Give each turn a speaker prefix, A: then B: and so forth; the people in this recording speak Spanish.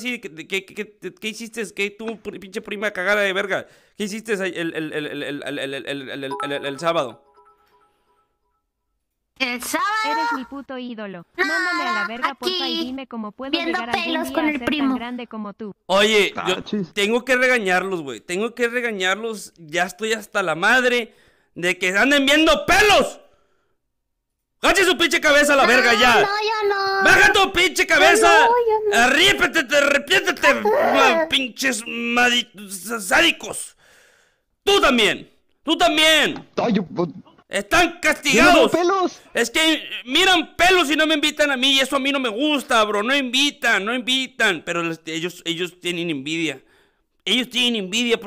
A: ¿Qué qué hiciste, qué tu pinche prima cagada de verga. ¿Qué hiciste el, el, sábado?
B: El sábado. Eres mi puto ídolo. No, Mándame a la verga, aquí, porfa, y dime cómo puedo viendo llegar pelos con el primo. Tan grande como tú.
C: Oye, yo tengo que regañarlos, güey. Tengo que regañarlos. Ya estoy hasta la madre de que anden viendo pelos. ¡Gache su pinche cabeza a la verga ya! No, yo
D: no. ¡Baja tu pinche cabeza! no, Arrepiéntete,
C: arrepiéntete, pinches sádicos. Tú también, tú también. Pues, Están castigados. pelos? Es que miran pelos y no me invitan a mí. Y eso a mí no me gusta, bro. No invitan, no invitan. Pero ellos, ellos tienen envidia. Ellos tienen envidia porque.